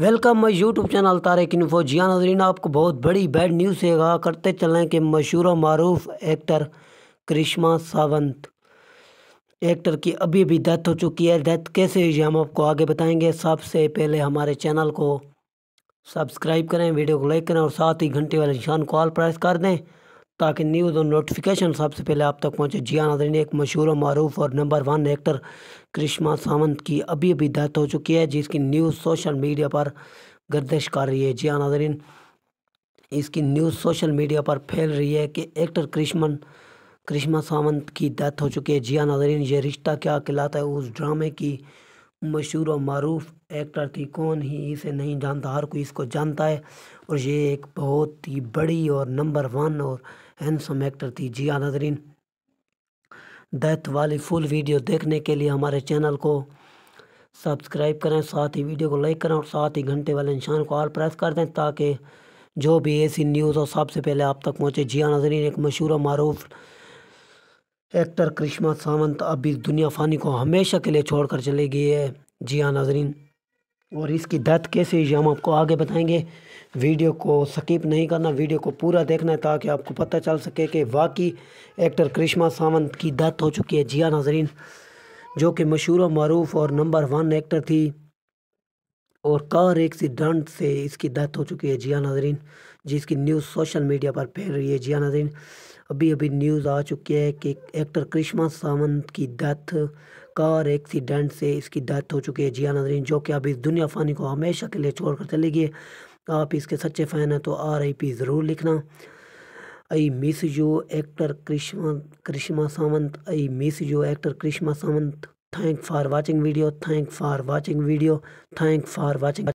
welcome my YouTube channel Tarak info जिया नजरीन आपको बहुत बड़ी बैड न्यूज़ से आगाह करते चलें कि मशहूर मरूफ एक्टर करिश्मा सावंत एक्टर की अभी अभी डेथ हो चुकी है डेथ कैसे हुई हम आपको आगे बताएंगे सबसे पहले हमारे चैनल को सब्सक्राइब करें वीडियो को लाइक करें और साथ ही घंटे वाले निशान को ऑल प्रेस कर दें ताकि न्यूज़ और नोटिफिकेशन सबसे पहले आप तक पहुँचे जिया नाजरीन एक मशहूर और मरूफ और number one actor Karishma Sawant की अभी अभी डेथ हो चुकी है जिसकी न्यूज़ सोशल मीडिया पर गर्दिश कर रही है जिया नाजरीन इसकी न्यूज़ सोशल मीडिया पर फैल रही है कि एक्टर करिश्मन करिश्मा सावंत की डेथ हो चुकी है जिया नाजरीन ये रिश्ता क्या कहलाता है उस ड्रामे की मशहूर और मरूफ एक्टर थी कौन ही इसे नहीं जानता हर कोई इसको जानता है और ये एक बहुत ही बड़ी और नंबर वन और हैंडसम एक्टर थी जी हाँ नजरीन डेथ वाली फुल वीडियो देखने के लिए हमारे चैनल को सब्सक्राइब करें साथ ही वीडियो को लाइक करें और साथ ही घंटे वाले निशान को आल प्रेस कर दें ताकि जो भी ऐसी न्यूज़ हो सबसे पहले आप तक पहुँचे जिया हाँ नजरीन एक मशहूर और मरूफ़ एक्टर करिश्मा सावंत अब इस दुनिया फ़ानी को हमेशा के लिए छोड़कर चले गई है जी हाँ नाजरीन और इसकी डेथ कैसे हुई हम आपको आगे बताएंगे वीडियो को सकीप नहीं करना वीडियो को पूरा देखना है ताकि आपको पता चल सके कि वाकई एक्टर करिश्मा सावंत की डेथ हो चुकी है जिया नाजरीन जो कि मशहूर मरूफ और नंबर वन एक्टर थी और कार एक्सीडेंट से इसकी डेथ हो चुकी है जिया नाजरीन जिसकी न्यूज़ सोशल मीडिया पर फैल रही है जिया नाजरीन अभी अभी न्यूज़ आ चुकी है कि एक्टर करिश्मा सावंत की डेथ कार एक्सीडेंट से इसकी डेथ हो चुकी है जिया नाजरीन जो कि अब इस दुनिया फ़ानी को हमेशा के लिए छोड़ कर चले गए आप इसके सच्चे फ़ैन हैं तो आर आई पी ज़रूर लिखना I miss you actor Karishma Karishma Sawant I miss you actor Karishma Sawant thank for watching video thank for watching video thank for watching